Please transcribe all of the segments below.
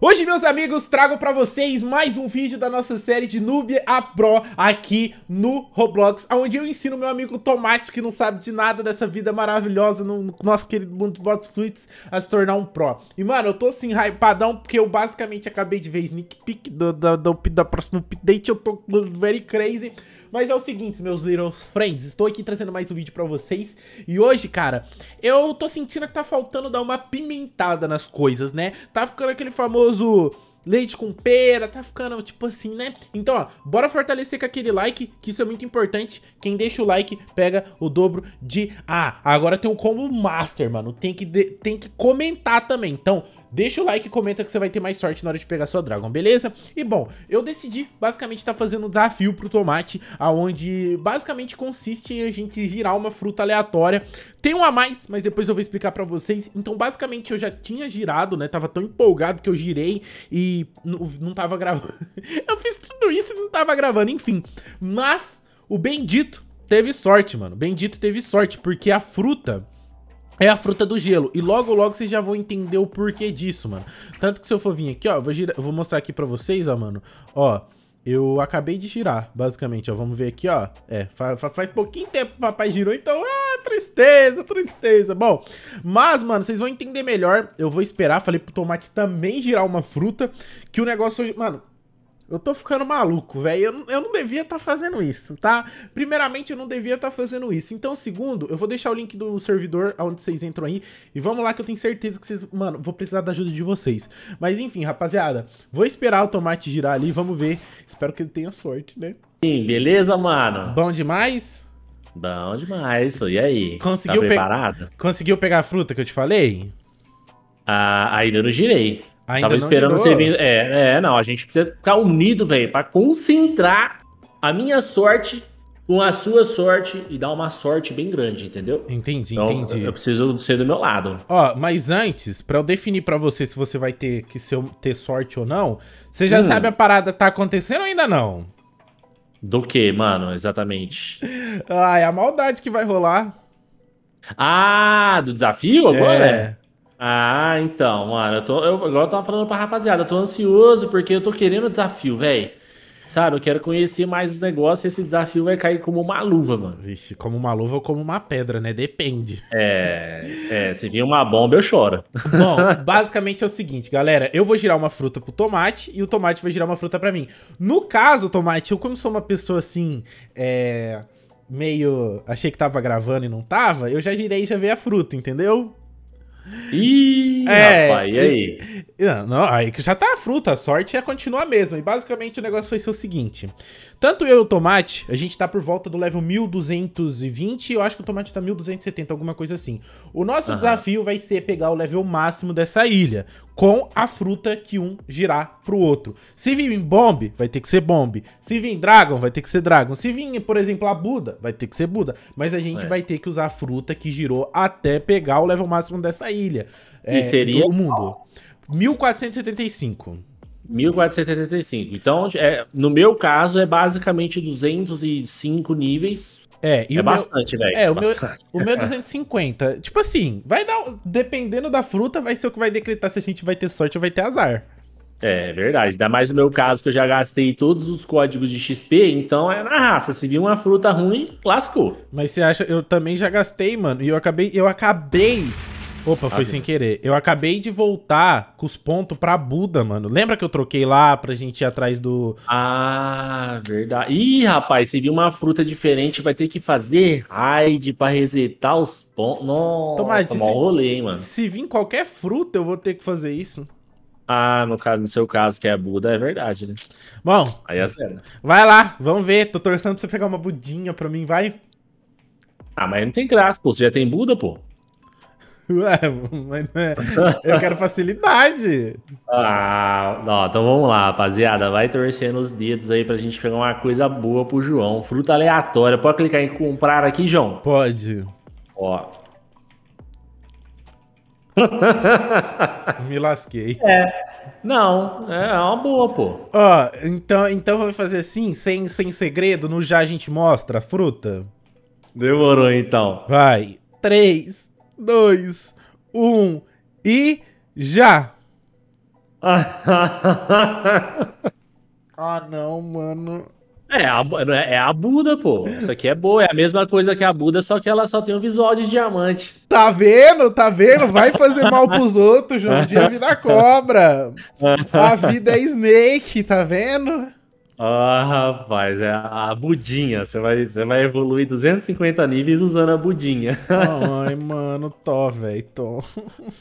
Hoje, meus amigos, trago para vocês mais um vídeo da nossa série de Noob a Pro aqui no Roblox, onde eu ensino meu amigo Tomate, que não sabe de nada dessa vida maravilhosa no nosso querido mundo Box a se tornar um Pro. E, mano, eu tô assim, hypadão, porque eu basicamente acabei de ver sneak peek do, do, do, do, da próxima update, eu tô very crazy. Mas é o seguinte, meus little friends, estou aqui trazendo mais um vídeo para vocês, e hoje, cara, eu tô sentindo que tá faltando dar uma pimentada nas coisas, né? Tá ficando aquele famoso famoso leite com pera, tá ficando tipo assim, né? Então, ó, bora fortalecer com aquele like, que isso é muito importante. Quem deixa o like pega o dobro de... Ah, agora tem um combo master, mano. Tem que, de... tem que comentar também. Então, deixa o like e comenta que você vai ter mais sorte na hora de pegar sua Dragon, beleza? E bom, eu decidi basicamente estar tá fazendo um desafio pro Tomate, aonde basicamente consiste em a gente girar uma fruta aleatória. Tem um a mais, mas depois eu vou explicar pra vocês. Então basicamente eu já tinha girado, né? Tava tão empolgado que eu girei e não tava gravando. eu fiz tudo isso e não tava gravando, enfim. Mas o Bendito teve sorte, mano. O Bendito teve sorte, porque a fruta é a fruta do gelo. E logo, logo vocês já vão entender o porquê disso, mano. Tanto que se eu for vir aqui, ó, vou, girar, vou mostrar aqui pra vocês, ó, mano. Ó, eu acabei de girar, basicamente, ó. Vamos ver aqui, ó. É, faz, faz pouquinho tempo que o papai girou, então... Ah, tristeza, tristeza. Bom, mas, mano, vocês vão entender melhor. Eu vou esperar, falei pro tomate também girar uma fruta. Que o negócio hoje... Mano, eu tô ficando maluco, velho. Eu, eu, não devia estar tá fazendo isso, tá? Primeiramente, eu não devia estar tá fazendo isso. Então, segundo, eu vou deixar o link do servidor onde vocês entram aí. E vamos lá que eu tenho certeza que vocês... Mano, vou precisar da ajuda de vocês. Mas enfim, rapaziada. Vou esperar o tomate girar ali, vamos ver. Espero que ele tenha sorte, né? Sim, beleza, mano? Bom demais? Bom demais, e aí? Conseguiu, tá pe... Conseguiu pegar a fruta que eu te falei? Ah, ainda não girei. Ainda Tava esperando você vir. É, é, não, a gente precisa ficar unido, velho, para concentrar a minha sorte com a sua sorte e dar uma sorte bem grande, entendeu? Entendi, então, entendi. Eu preciso ser do meu lado. Ó, mas antes, para eu definir para você se você vai ter que ser, ter sorte ou não, você já hum. sabe a parada tá acontecendo ou ainda não? Do que, mano, exatamente? ah, é a maldade que vai rolar. Ah, do desafio agora? É. Ah, então, mano, eu tô, eu, igual eu tava falando pra rapaziada, eu tô ansioso porque eu tô querendo desafio, velho. Sabe, eu quero conhecer mais os negócios e esse desafio vai cair como uma luva, mano. Vixe, como uma luva ou como uma pedra, né? Depende. É, é se vir uma bomba, eu choro. Bom, basicamente é o seguinte, galera. Eu vou girar uma fruta pro tomate e o tomate vai girar uma fruta para mim. No caso, tomate, eu como sou uma pessoa assim, é... Meio. Achei que tava gravando e não tava, eu já girei e já vi a fruta, entendeu? Ih, é, rapaz, e aí? E, não, aí que já tá a fruta, a sorte é continuar mesmo. E basicamente o negócio foi ser o seguinte: tanto eu e o Tomate, a gente tá por volta do level 1220, eu acho que o Tomate tá 1270, alguma coisa assim. O nosso uhum. desafio vai ser pegar o level máximo dessa ilha, com a fruta que um girar pro outro. Se vir em Bomb, vai ter que ser Bomb. Se vir em Dragon, vai ter que ser Dragon. Se vir, por exemplo, a Buda, vai ter que ser Buda. Mas a gente é. vai ter que usar a fruta que girou até pegar o level máximo dessa ilha. E é, seria... o mundo. 1475. 1475. Então, é, no meu caso, é basicamente 205 níveis. É, é bastante, velho. É, o, bastante. Meu, o meu 250. É tipo assim, vai dar. Dependendo da fruta, vai ser o que vai decretar se a gente vai ter sorte ou vai ter azar. É, é verdade. Ainda mais no meu caso, que eu já gastei todos os códigos de XP, então é na raça. Se vir uma fruta ruim, lascou. Mas você acha, eu também já gastei, mano. E eu acabei, eu acabei Opa, foi sem querer. Eu acabei de voltar com os pontos pra Buda, mano. Lembra que eu troquei lá pra gente ir atrás do. Ah, verdade. Ih, rapaz, se vir uma fruta diferente, vai ter que fazer raid pra resetar os pontos. Nossa, tá mal rolê, hein, mano. Se vir qualquer fruta, eu vou ter que fazer isso. Ah, no, caso, no seu caso, que é a Buda, é verdade, né? Bom, aí é zero. vai lá, vamos ver. Tô torcendo pra você pegar uma budinha pra mim, vai. Ah, mas não tem graça, pô. Você já tem Buda, pô. Ué, mas não é. Eu quero facilidade. Ah, então vamos lá, rapaziada. Vai torcendo os dedos aí pra gente pegar uma coisa boa pro João. Fruta aleatória. Pode clicar em comprar aqui, João? Pode. Ó. Me lasquei. É. Não, é uma boa, pô. Ó, então, então vou fazer assim, sem, sem segredo, no já a gente mostra a fruta. Demorou então. Vai. 3, dois, um e já! ah, não, mano. É a, é, é a Buda, pô. Isso aqui é boa. É a mesma coisa que a Buda, só que ela só tem um visual de diamante. Tá vendo? Tá vendo? Vai fazer mal pros outros, João. Um dia a vida cobra. A vida é Snake, tá vendo? Ah, rapaz, é a budinha. Você vai, você vai evoluir 250 níveis usando a budinha. Ai, mano, tô, velho, tô.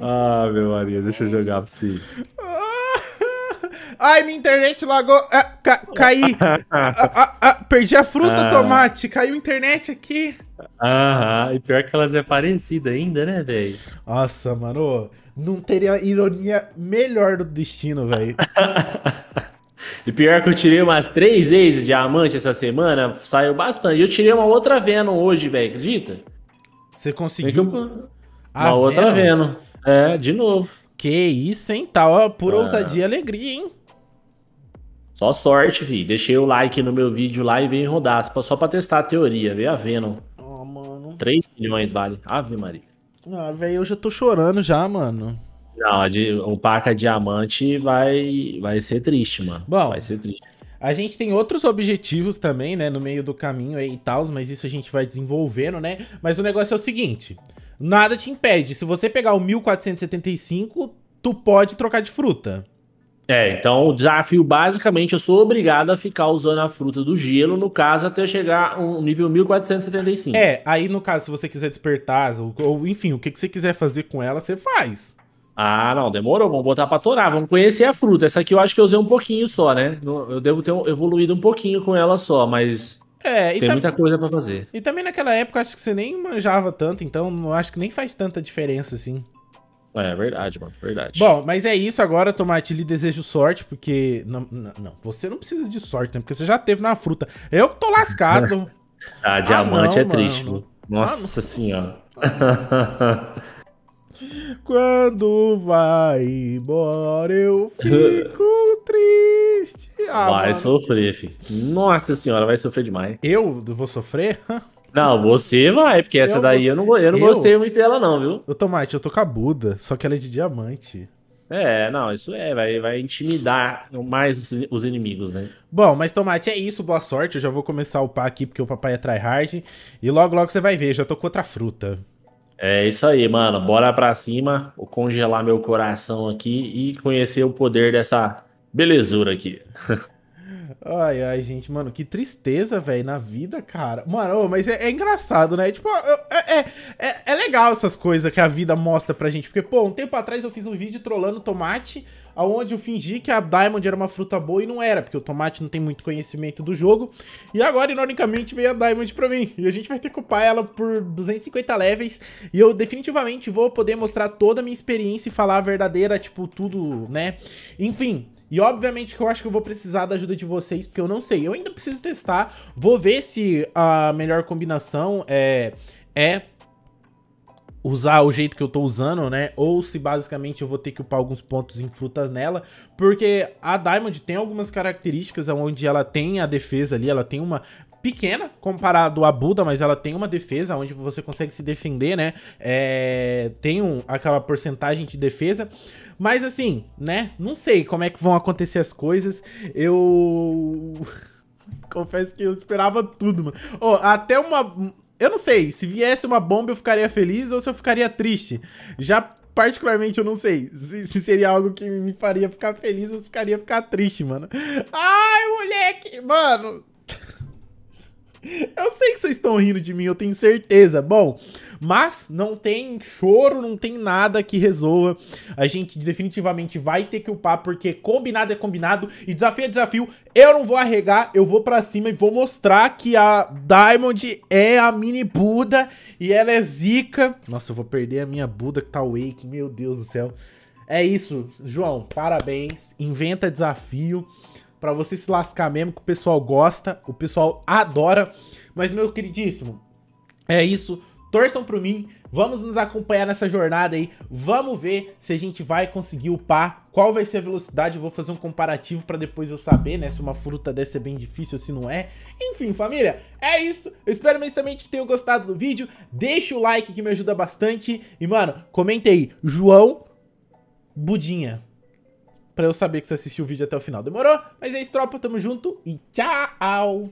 Ah, meu Maria, deixa eu jogar pra você. Ai, minha internet lagou. Ah, ca caí. Ah, ah, ah, ah, perdi a fruta, ah. tomate. Caiu a internet aqui. Aham, e pior que elas é parecida ainda, né, velho? Nossa, mano, não teria ironia melhor do destino, velho. E pior que eu tirei umas três vezes diamante essa semana, saiu bastante. eu tirei uma outra Venom hoje, velho, acredita? Você conseguiu? Eu... Uma Venom? outra Venom. É, de novo. Que isso, hein? Tá, ó, pura ah. ousadia e alegria, hein? Só sorte, vi. Deixei o like no meu vídeo lá e veio rodar. Só pra testar a teoria. Veio a Venom. Ó, oh, ah, mano. 3 milhões vale. Ave Maria. Ah, velho, eu já tô chorando já, mano. Não, o Paca Diamante vai, vai ser triste, mano. Bom, vai ser triste. A gente tem outros objetivos também, né, no meio do caminho e tal, mas isso a gente vai desenvolvendo, né? Mas o negócio é o seguinte, nada te impede. Se você pegar o 1475, tu pode trocar de fruta. É, então o desafio basicamente eu sou obrigado a ficar usando a fruta do gelo, no caso, até chegar um nível 1475. É, aí no caso, se você quiser despertar, ou, ou enfim, o que, que você quiser fazer com ela, você faz. Ah, não, demorou. Vamos botar pra torar. Vamos conhecer a fruta. Essa aqui eu acho que eu usei um pouquinho só, né? Eu devo ter evoluído um pouquinho com ela só, mas. É, tem muita coisa para fazer. E também naquela época acho que você nem manjava tanto, então não acho que nem faz tanta diferença assim. É verdade, mano, verdade. Bom, mas é isso agora, Tomate. Lhe desejo sorte, porque. Não, não, não, você não precisa de sorte, né? Porque você já teve na fruta. Eu que tô lascado. ah, diamante ah, é não, é mano. triste, mano. Nossa ah, senhora. Ah, Quando vai embora, eu fico triste. Ah, vai mano. sofrer, filho. Nossa senhora, vai sofrer demais. Eu vou sofrer? Não, você vai, porque essa eu daí eu não, eu não eu? gostei muito dela, não, viu? O Tomate, eu tô com a Buda, só que ela é de diamante. É, não, isso é, vai, vai intimidar mais os, os, inimigos, né? Bom, mas Tomate, é isso, boa sorte. Eu já vou começar a upar aqui porque o papai é tryhard. E logo, logo você vai ver, já tô com outra fruta. É isso aí, mano. Bora pra cima, vou congelar meu coração aqui e conhecer o poder dessa belezura aqui. Ai, ai, gente, mano, que tristeza, velho, na vida, cara. Mano, mas é, é engraçado, né? Tipo, é, é, é, é, legal essas coisas que a vida mostra pra gente. Porque, pô, um tempo atrás eu fiz um vídeo trollando tomate aonde eu fingi que a Diamond era uma fruta boa e não era, porque o Tomate não tem muito conhecimento do jogo. E agora, ironicamente, veio a Diamond pra mim. E a gente vai ter que upar ela por 250 levels. E eu definitivamente vou poder mostrar toda a minha experiência e falar a verdadeira, tipo, tudo, né? Enfim... E obviamente que eu acho que eu vou precisar da ajuda de vocês, porque eu não sei. Eu ainda preciso testar. Vou ver se a melhor combinação é, é usar o jeito que eu tô usando, né? Ou se basicamente eu vou ter que upar alguns pontos em frutas nela, porque a Diamond tem algumas características onde ela tem a defesa ali, ela tem uma pequena comparado à Buda, mas ela tem uma defesa onde você consegue se defender, né? É, tem um, aquela porcentagem de defesa. Mas assim, né? Não sei como é que vão acontecer as coisas. Eu. Confesso que eu esperava tudo, mano. Oh, até uma, eu não sei, se viesse uma bomba eu ficaria feliz ou se eu ficaria triste. Já particularmente eu não sei se, se seria algo que me faria ficar feliz ou se ficaria ficar triste, mano. Ai, moleque, mano, eu sei que vocês estão rindo de mim, eu tenho certeza. Bom, mas não tem choro, não tem nada que resolva. A gente definitivamente vai ter que upar, porque combinado é combinado e desafio é desafio. Eu não vou arregar, eu vou para cima e vou mostrar que a Diamond é a mini Buda e ela é zica. Nossa, eu vou perder a minha Buda que tá awake, meu Deus do céu. É isso, João, parabéns. Inventa desafio para você se lascar mesmo, que o pessoal gosta, o pessoal adora. Mas, meu queridíssimo, é isso. Torçam pro mim, vamos nos acompanhar nessa jornada aí, vamos ver se a gente vai conseguir upar, qual vai ser a velocidade, eu vou fazer um comparativo para depois eu saber, né, se uma fruta dessa é bem difícil ou se não é. Enfim, família, é isso, eu espero imensamente que tenham gostado do vídeo, deixa o like que me ajuda bastante, e mano, comenta aí, João Budinha pra eu saber que você assistiu o vídeo até o final. Demorou? Mas é isso, tropa. Tamo junto e tchau!